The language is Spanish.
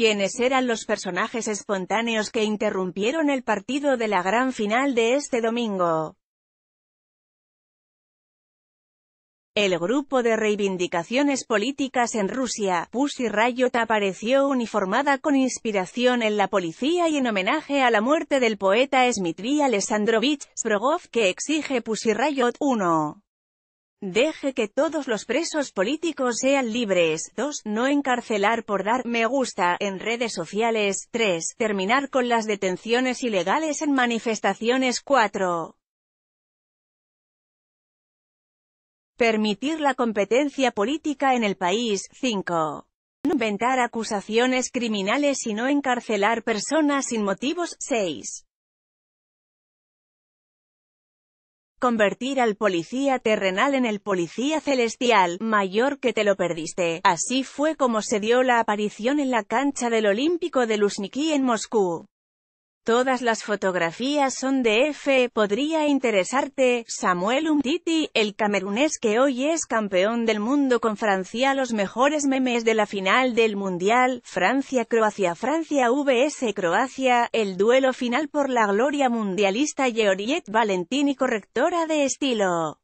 quienes eran los personajes espontáneos que interrumpieron el partido de la gran final de este domingo. El grupo de reivindicaciones políticas en Rusia, Pussy Riot apareció uniformada con inspiración en la policía y en homenaje a la muerte del poeta Smitri Alessandrovich Sprogov que exige Pussy Riot 1. Deje que todos los presos políticos sean libres. 2. No encarcelar por dar me gusta en redes sociales. 3. Terminar con las detenciones ilegales en manifestaciones. 4. Permitir la competencia política en el país. 5. Inventar acusaciones criminales y no encarcelar personas sin motivos. 6. convertir al policía terrenal en el policía celestial, mayor que te lo perdiste. Así fue como se dio la aparición en la cancha del Olímpico de Luzhniki en Moscú. Todas las fotografías son de F. Podría interesarte, Samuel Umtiti, el camerunés que hoy es campeón del mundo con Francia los mejores memes de la final del Mundial, Francia-Croacia Francia vs Croacia, el duelo final por la gloria mundialista Georgette Valentini correctora de estilo.